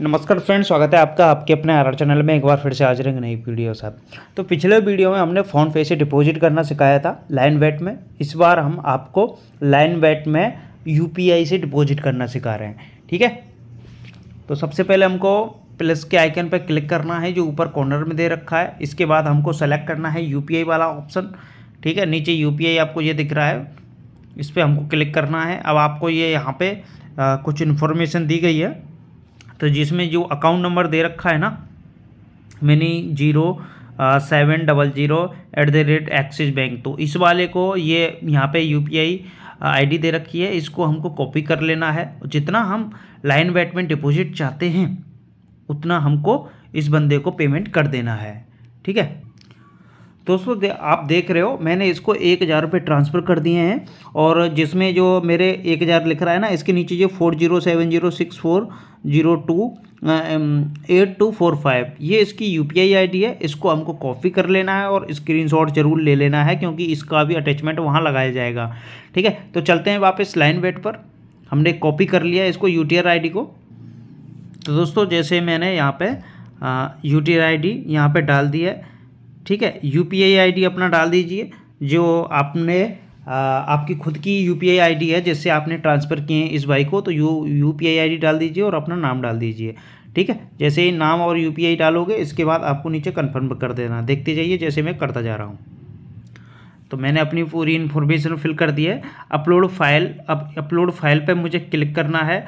नमस्कार फ्रेंड स्वागत है आपका आपके अपने आर चैनल में एक बार फिर से आज हैं नई वीडियो साहब तो पिछले वीडियो में हमने फ़ोन पे से डिपॉजिट करना सिखाया था लाइन वेट में इस बार हम आपको लाइन वेट में यूपीआई से डिपॉजिट करना सिखा रहे हैं ठीक है तो सबसे पहले हमको प्लस के आइकन पर क्लिक करना है जो ऊपर कॉर्नर में दे रखा है इसके बाद हमको सेलेक्ट करना है यू वाला ऑप्शन ठीक है नीचे यू आपको ये दिख रहा है इस पर हमको क्लिक करना है अब आपको ये यहाँ पर कुछ इन्फॉर्मेशन दी गई है तो जिसमें जो अकाउंट नंबर दे रखा है ना मैंने zero seven double zero at the rate Axis Bank तो इस वाले को ये यहाँ पे यू पी आई डी दे रखी है इसको हमको कॉपी कर लेना है जितना हम लाइन बैट में डिपोजिट चाहते हैं उतना हमको इस बंदे को पेमेंट कर देना है ठीक है दोस्तों दे, आप देख रहे हो मैंने इसको एक हज़ार रुपये ट्रांसफ़र कर दिए हैं और जिसमें जो मेरे एक हज़ार लिख रहा है ना इसके नीचे जो four zero seven zero six four zero two eight two four five ये इसकी यू पी आई है इसको हमको कॉपी कर लेना है और स्क्रीन जरूर ले लेना है क्योंकि इसका भी अटैचमेंट वहाँ लगाया जाएगा ठीक है तो चलते हैं वापस लाइन वेट पर हमने कॉपी कर लिया इसको यू टी को तो दोस्तों जैसे मैंने यहाँ पे यू टी डी यहाँ पर डाल दिया है ठीक है यू पी अपना डाल दीजिए जो आपने आपकी खुद की यू पी है जिससे आपने ट्रांसफ़र किए हैं इस बाइक को तो यू यू पी डाल दीजिए और अपना नाम डाल दीजिए ठीक है जैसे ही नाम और यू डालोगे इसके बाद आपको नीचे कन्फर्म कर देना देखते जाइए जैसे मैं करता जा रहा हूँ तो मैंने अपनी पूरी इन्फॉर्मेशन फिल कर दी है upload file up upload file पे मुझे क्लिक करना है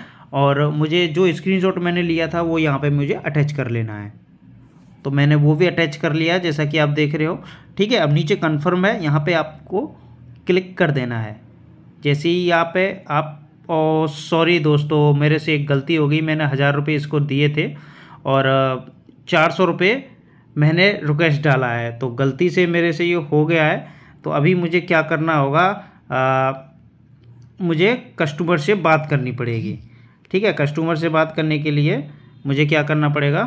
और मुझे जो स्क्रीनशॉट मैंने लिया था वो यहाँ पे मुझे अटैच कर लेना है तो मैंने वो भी अटैच कर लिया है जैसा कि आप देख रहे हो ठीक है अब नीचे कन्फर्म है यहाँ पर आपको क्लिक कर देना है जैसे ही यहाँ पे आप सॉरी दोस्तों मेरे से एक गलती हो गई मैंने हज़ार रुपये इसको दिए थे और चार सौ रुपये मैंने रिक्वेस्ट डाला है तो गलती से मेरे से ये हो गया है तो अभी मुझे क्या करना होगा आ, मुझे कस्टमर से बात करनी पड़ेगी ठीक है कस्टमर से बात करने के लिए मुझे क्या करना पड़ेगा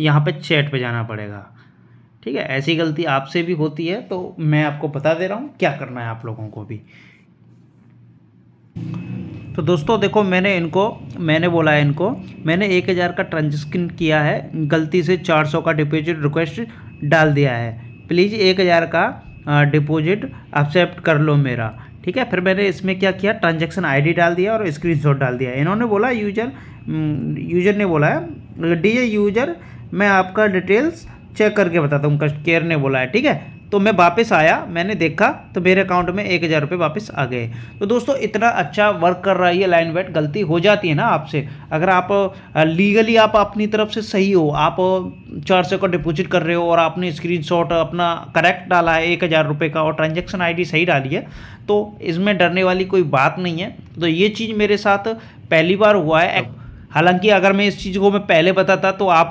यहाँ पे चैट पे जाना पड़ेगा ठीक है ऐसी गलती आपसे भी होती है तो मैं आपको बता दे रहा हूँ क्या करना है आप लोगों को भी तो दोस्तों देखो मैंने इनको मैंने बोला है इनको मैंने एक हज़ार का ट्रांजेक्शन किया है गलती से चार सौ का डिपॉजिट रिक्वेस्ट डाल दिया है प्लीज़ एक हज़ार का डिपॉजिट एक्सेप्ट कर लो मेरा ठीक है फिर मैंने इसमें क्या किया ट्रांजेक्शन आईडी डाल दिया और स्क्रीनशॉट डाल दिया इन्होंने बोला यूजर यूजर ने बोला है डी यूजर मैं आपका डिटेल्स चेक करके बताता हूँ कस्ट केयर ने बोला है ठीक है तो मैं वापस आया मैंने देखा तो मेरे अकाउंट में एक हज़ार रुपये वापस आ गए तो दोस्तों इतना अच्छा वर्क कर रहा है ये लाइन वेट गलती हो जाती है ना आपसे अगर आप लीगली आप अपनी तरफ से सही हो आप चार सौ का डिपोजिट कर रहे हो और आपने स्क्रीनशॉट अपना करेक्ट डाला है एक हज़ार रुपये का और ट्रांजेक्शन आई सही डाली है तो इसमें डरने वाली कोई बात नहीं है तो ये चीज़ मेरे साथ पहली बार हुआ है हालांकि अगर मैं इस चीज़ को मैं पहले बताता तो आप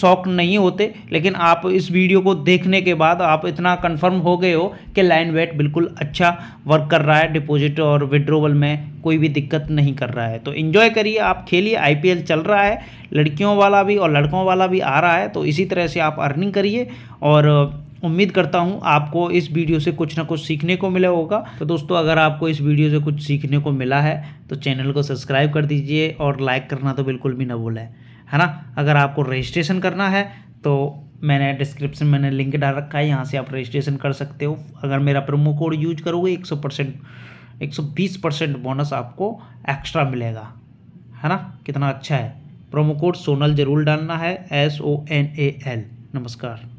शौक नहीं होते लेकिन आप इस वीडियो को देखने के बाद आप इतना कंफर्म हो गए हो कि लाइन वेट बिल्कुल अच्छा वर्क कर रहा है डिपॉजिट और विड्रोवल में कोई भी दिक्कत नहीं कर रहा है तो इन्जॉय करिए आप खेलिए आईपीएल चल रहा है लड़कियों वाला भी और लड़कों वाला भी आ रहा है तो इसी तरह से आप अर्निंग करिए और उम्मीद करता हूँ आपको इस वीडियो से कुछ ना कुछ सीखने को मिला होगा तो दोस्तों अगर आपको इस वीडियो से कुछ सीखने को मिला है तो चैनल को सब्सक्राइब कर दीजिए और लाइक करना तो बिल्कुल भी ना भूलें है ना अगर आपको रजिस्ट्रेशन करना है तो मैंने डिस्क्रिप्शन मैंने लिंक डाल रखा है यहाँ से आप रजिस्ट्रेशन कर सकते हो अगर मेरा प्रोमो कोड यूज करोगे एक सौ परसेंट एक सौ बीस परसेंट बोनस आपको एक्स्ट्रा मिलेगा है ना कितना अच्छा है प्रोमो कोड सोनल जरूर डालना है S O N A L नमस्कार